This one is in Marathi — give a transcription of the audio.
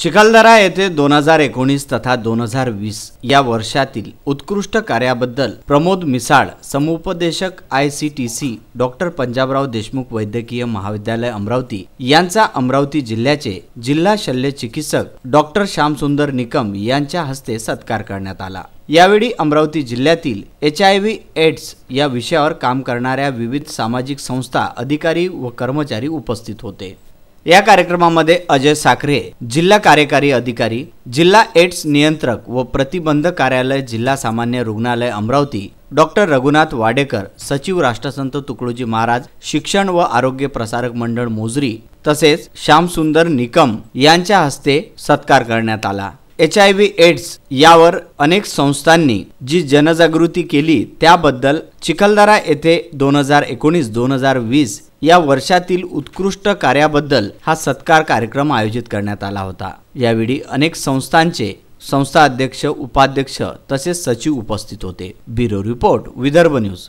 चिखलदरा येथे दोन हजार एकोणीस तथा दोन हजार वीस या वर्षातील उत्कृष्ट कार्याबद्दल प्रमोद मिसाळ समुपदेशक I C T C doctor Panjabrao Deshmukh वैद्यकीय महाविद्यालय अमरावती यांचा अमरावती जिल्ह्याचे जिल्हा शल्य चिकित्सक डॉक्टर श्यामसुंदर निकम यांच्या हस्ते सत्कार करण्यात आला यावेळी अमरावती जिल्ह्यातील एच आय व्ही एड्स या विषयावर काम करणाऱ्या विविध सामाजिक संस्था अधिकारी व कर्मचारी उपस्थित होते या कार्यक्रमामध्ये अजय साखरे जिल्हा कार्यकारी अधिकारी जिल्हा एड्स नियंत्रक व प्रतिबंध कार्यालय जिल्हा सामान्य रुग्णालय अमरावती डॉक्टर रघुनाथ वाडेकर सचिव राष्ट्रसंत तुकडोजी महाराज शिक्षण व आरोग्य प्रसारक मंडळ मोजरी तसेच श्यामसुंदर निकम यांच्या हस्ते सत्कार करण्यात आला एच आय व्ही एड्स यावर अनेक संस्थांनी जी जनजागृती केली त्याबद्दल चिखलदरा येथे दोन हजार एकोणीस दोन हजार वीस या वर्षातील उत्कृष्ट कार्याबद्दल हा सत्कार कार्यक्रम आयोजित करण्यात आला होता यावेळी अनेक संस्थांचे संस्था अध्यक्ष उपाध्यक्ष तसेच सचिव उपस्थित होते ब्युरो रिपोर्ट विदर्भ न्यूज